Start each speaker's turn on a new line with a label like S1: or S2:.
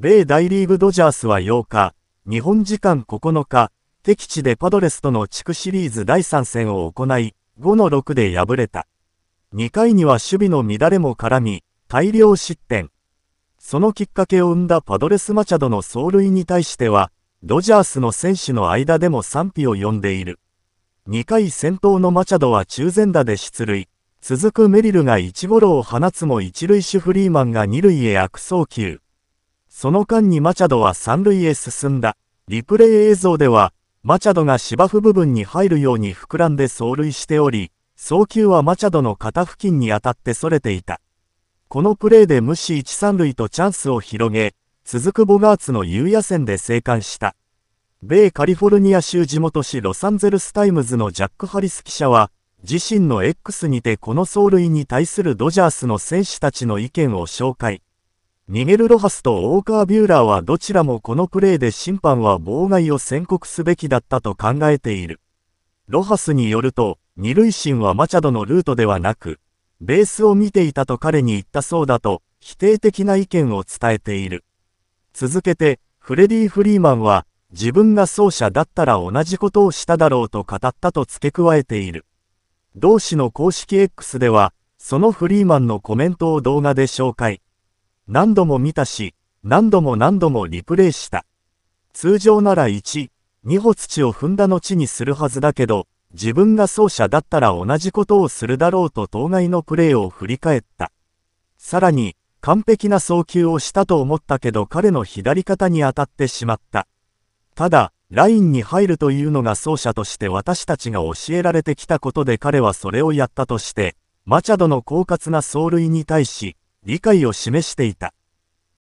S1: 米大リーグドジャースは8日、日本時間9日、敵地でパドレスとの地区シリーズ第3戦を行い、5の6で敗れた。2回には守備の乱れも絡み、大量失点。そのきっかけを生んだパドレスマチャドの走塁に対しては、ドジャースの選手の間でも賛否を呼んでいる。2回先頭のマチャドは中前打で出塁。続くメリルが1ゴロを放つも一塁手フリーマンが2塁へ悪送球。その間にマチャドは三塁へ進んだ。リプレイ映像では、マチャドが芝生部分に入るように膨らんで走塁しており、送球はマチャドの肩付近に当たって逸れていた。このプレーで無視一三塁とチャンスを広げ、続くボガーツの夕野戦で生還した。米カリフォルニア州地元市ロサンゼルスタイムズのジャック・ハリス記者は、自身の X にてこの走塁に対するドジャースの選手たちの意見を紹介。ニゲル・ロハスとオーカー・ビューラーはどちらもこのプレーで審判は妨害を宣告すべきだったと考えている。ロハスによると、二塁審はマチャドのルートではなく、ベースを見ていたと彼に言ったそうだと、否定的な意見を伝えている。続けて、フレディ・フリーマンは、自分が奏者だったら同じことをしただろうと語ったと付け加えている。同氏の公式 X では、そのフリーマンのコメントを動画で紹介。何度も見たし、何度も何度もリプレイした。通常なら1、2歩土を踏んだ後にするはずだけど、自分が走者だったら同じことをするだろうと当該のプレーを振り返った。さらに、完璧な送球をしたと思ったけど彼の左肩に当たってしまった。ただ、ラインに入るというのが走者として私たちが教えられてきたことで彼はそれをやったとして、マチャドの狡猾な走塁に対し、理解を示していた。